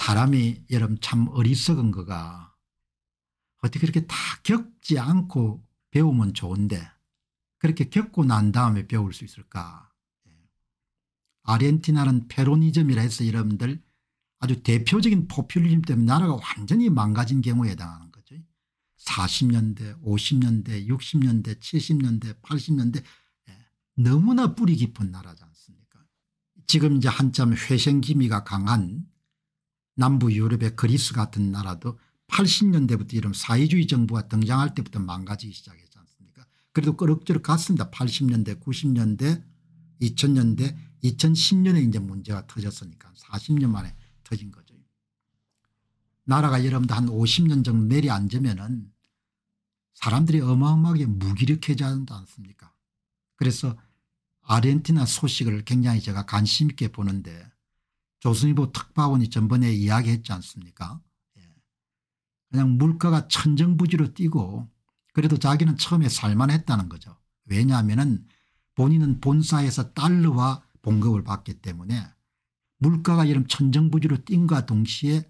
사람이 여러분 참 어리석은 거가 어떻게 그렇게 다 겪지 않고 배우면 좋은데 그렇게 겪고 난 다음에 배울 수 있을까 예. 아르헨티나는 페로니즘이라 해서 여러분들 아주 대표적인 포퓰리즘 때문에 나라가 완전히 망가진 경우에 해당하는 거죠. 40년대 50년대 60년대 70년대 80년대 예. 너무나 뿌리 깊은 나라지 않습니까 지금 이제 한참 회생기미가 강한 남부 유럽의 그리스 같은 나라도 80년대부터 이런 사회주의 정부가 등장할 때부터 망가지기 시작했지 않습니까 그래도 끄럭저럭 갔습니다. 80년대 90년대 2000년대 2010년에 이제 문제가 터졌으니까 40년 만에 터진 거죠. 나라가 여러분들 한 50년 정도 내리앉으면 은 사람들이 어마어마하게 무기력해지지 않습니까 그래서 아르헨티나 소식을 굉장히 제가 관심 있게 보는데 조선일보 특파원이 전번에 이야기했지 않습니까 예. 그냥 물가가 천정부지로 뛰고 그래도 자기는 처음에 살만했다는 거죠. 왜냐하면 본인은 본사에서 달러와 봉급을 받기 때문에 물가가 이런 천정부지로 뛴과 동시에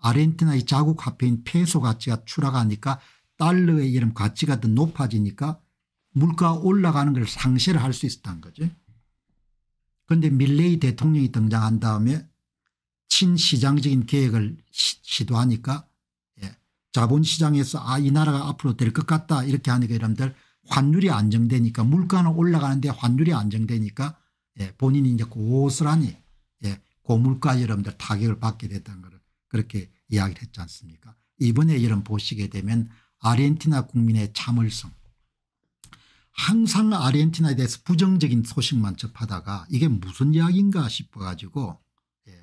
아르헨티나의 자국 화폐인 페소 가치가 추락하니까 달러의 이런 가치가 더 높아지니까 물가 올라가는 걸상쇄할수 있었던 거죠. 그런데 밀레이 대통령이 등장한 다음에 친시장적인 계획을 시, 도하니까 예. 자본시장에서 아 이 나라가 앞으로 될 것 같다 이렇게 하니까 여러분들 환율이 안정되니까 물가는 올라가는데 환율이 안정되니까 예. 본인이 이제 고스란히 예. 고물가 여러분들 타격을 받게 됐다는 걸 그렇게 이야기를 했지 않습니까 이번에 여러분 보시게 되면 아르헨티나 국민의 참을성 항상 아르헨티나에 대해서 부정적인 소식만 접하다가 이게 무슨 이야기인가 싶어가지고 예,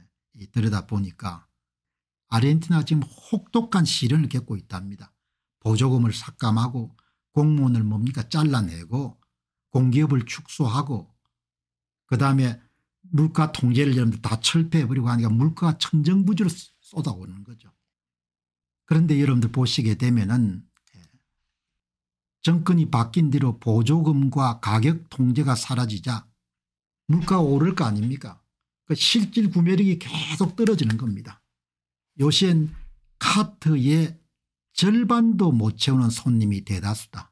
들여다보니까 아르헨티나 지금 혹독한 시련을 겪고 있답니다. 보조금을 삭감하고 공무원을 뭡니까 잘라내고 공기업을 축소하고 그다음에 물가 통제를 여러분들 다 철폐해버리고 하니까 물가가 천정부지로 쏟아오는 거죠. 그런데 여러분들 보시게 되면은 정권이 바뀐 뒤로 보조금과 가격 통제가 사라지자 물가 오를 거 아닙니까 그 실질 구매력이 계속 떨어지는 겁니다. 요시엔 카트의 절반도 못 채우는 손님이 대다수다.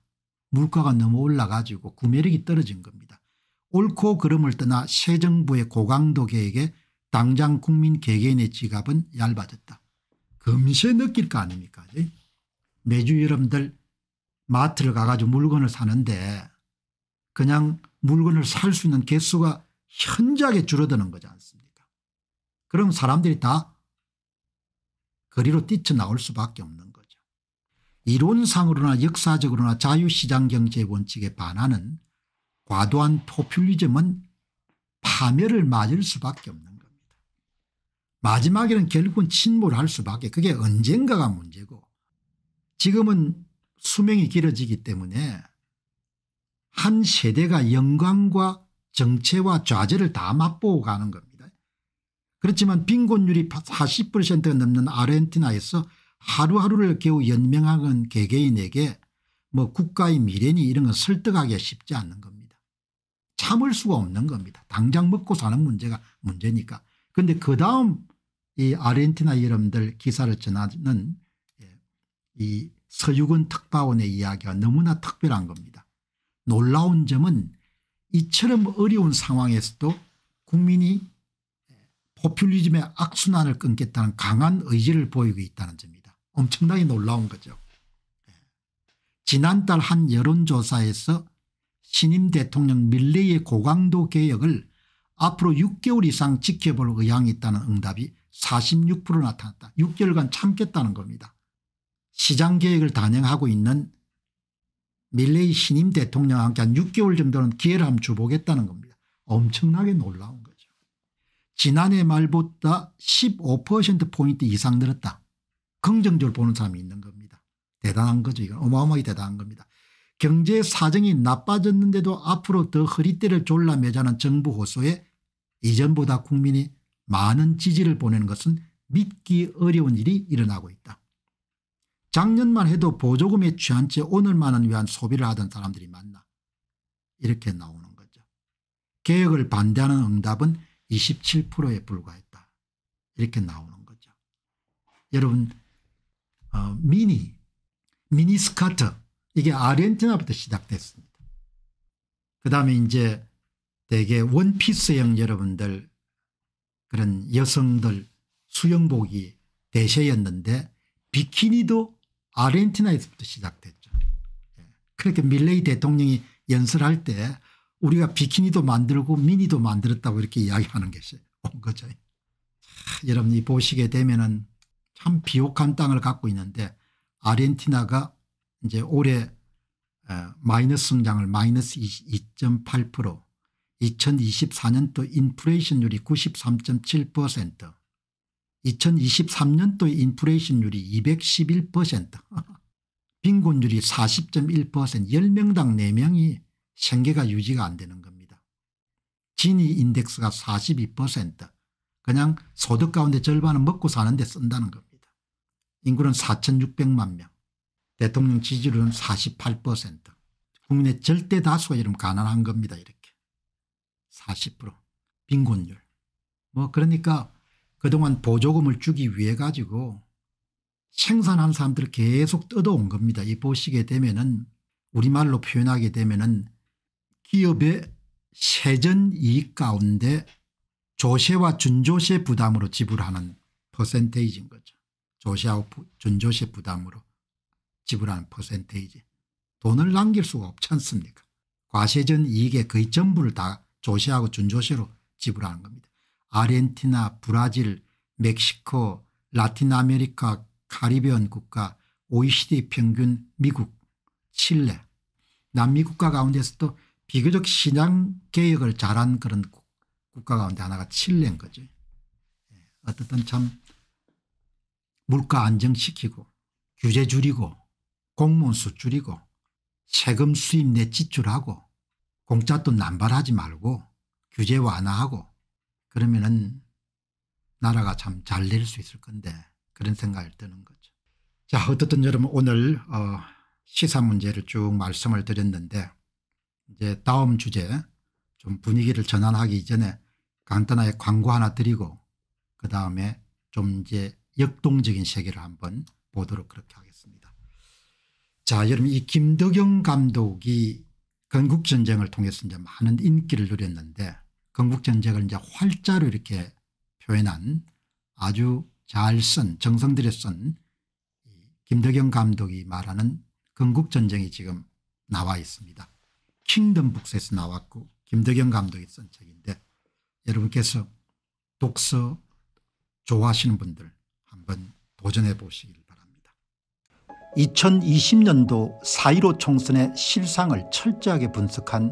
물가가 너무 올라가지고 구매력이 떨어진 겁니다. 옳고 그름을 떠나 새 정부의 고강도 계획에 당장 국민 개개인의 지갑은 얇아졌다. 금세 느낄 거 아닙니까 예? 매주 여러분들 마트를 가가지고 물건을 사는데 그냥 물건을 살 수 있는 개수가 현저하게 줄어드는 거지 않습니까 그럼 사람들이 다 거리로 뛰쳐나올 수밖에 없는 거죠. 이론상으로나 역사적으로나 자유시장경제 원칙에 반하는 과도한 포퓰리즘은 파멸을 맞을 수밖에 없는 겁니다. 마지막에는 결국은 침몰할 수밖에 그게 언젠가가 문제고 지금은 수명이 길어지기 때문에 한 세대가 영광과 정체와 좌절을 다 맛보고 가는 겁니다. 그렇지만 빈곤율이 40%가 넘는 아르헨티나에서 하루하루를 겨우 연명하는 개개인에게 뭐 국가의 미래니 이런 건 설득하기가 쉽지 않는 겁니다. 참을 수가 없는 겁니다. 당장 먹고 사는 문제가 문제니까. 그런데 그 다음 이 아르헨티나 여러분들 기사를 전하는 예, 이 서유근 특파원의 이야기가 너무나 특별한 겁니다. 놀라운 점은 이처럼 어려운 상황에서도 국민이 포퓰리즘의 악순환을 끊겠다는 강한 의지를 보이고 있다는 점입니다. 엄청나게 놀라운 거죠. 예. 지난달 한 여론조사에서 신임 대통령 밀레의 고강도 개혁을 앞으로 6개월 이상 지켜볼 의향이 있다는 응답이 46% 나타났다. 6개월간 참겠다는 겁니다. 시장계획을 단행하고 있는 밀레이 신임 대통령과 함께 한 6개월 정도는 기회를 한번 줘보겠다는 겁니다. 엄청나게 놀라운 거죠. 지난해 말보다 15%포인트 이상 늘었다. 긍정적으로 보는 사람이 있는 겁니다. 대단한 거죠. 이건 어마어마하게 대단한 겁니다. 경제 사정이 나빠졌는데도 앞으로 더 허리띠를 졸라매자는 정부 호소에 이전보다 국민이 많은 지지를 보내는 것은 믿기 어려운 일이 일어나고 있다. 작년만 해도 보조금에 취한 채 오늘만을 위한 소비를 하던 사람들이 많나 이렇게 나오는 거죠. 개혁을 반대하는 응답은 27%에 불과했다. 이렇게 나오는 거죠. 여러분 어, 미니 미니스커트 이게 아르헨티나부터 시작됐습니다. 그다음에 이제 대개 원피스형 여러분들 그런 여성들 수영복이 대세였는데 비키니도 아르헨티나에서부터 시작됐죠. 예. 그렇게 밀레이 대통령이 연설할 때 우리가 비키니도 만들고 미니도 만들었다고 이렇게 이야기하는 것이 온 거죠. 아, 여러분이 보시게 되면참 비옥한 땅을 갖고 있는데 아르헨티나가 이제 올해 어, 마이너스 성장을 마이너스 2.8% 2024년도 인플레이션율이 93.7% 2023년도의 인플레이션율이 211% 빈곤율이 40.1% 10명당 4명이 생계가 유지가 안 되는 겁니다. 진위 인덱스가 42% 그냥 소득 가운데 절반은 먹고 사는 데 쓴다는 겁니다. 인구는 4,600만 명 대통령 지지율은 48% 국민의 절대 다수가 이름 가난한 겁니다. 이렇게 40% 빈곤율 뭐 그러니까 그동안 보조금을 주기 위해 가지고 생산한 사람들을 계속 뜯어온 겁니다. 이 보시게 되면은 우리말로 표현하게 되면은 기업의 세전 이익 가운데 조세와 준조세 부담으로 지불하는 퍼센테이지인 거죠. 조세하 준조세 부담으로 지불하는 퍼센테이지. 돈을 남길 수가 없지 않습니까 과세전 이익의 거의 전부를 다 조세하고 준조세로 지불하는 겁니다. 아르헨티나, 브라질, 멕시코, 라틴 아메리카, 카리비언 국가, OECD 평균 미국, 칠레, 남미 국가 가운데서도 비교적 신앙 개혁을 잘한 그런 국가 가운데 하나가 칠레인 거죠. 예. 어쨌든 참 물가 안정시키고 규제 줄이고 공무원 수 줄이고 세금 수입 내 지출하고 공짜돈 남발하지 말고 규제 완화하고 그러면은 나라가 참 잘 될 수 있을 건데 그런 생각이 드는 거죠. 자 어떻든 여러분 오늘 어 시사 문제를 쭉 말씀을 드렸는데 이제 다음 주제 좀 분위기를 전환하기 전에 간단하게 광고 하나 드리고 그다음에 좀 이제 역동적인 세계를 한번 보도록 그렇게 하겠습니다. 자 여러분 이 김덕영 감독이 건국전쟁을 통해서 이제 많은 인기를 누렸는데 건국전쟁을 이제 활자로 이렇게 표현한 아주 잘 쓴 정성 들여 쓴 김덕영 감독이 말하는 건국전쟁이 지금 나와 있습니다. 킹덤북스에서 나왔고 김덕영 감독이 쓴 책인데 여러분께서 독서 좋아하시는 분들 한번 도전해 보시길 바랍니다. 2020년도 4.15 총선의 실상을 철저하게 분석한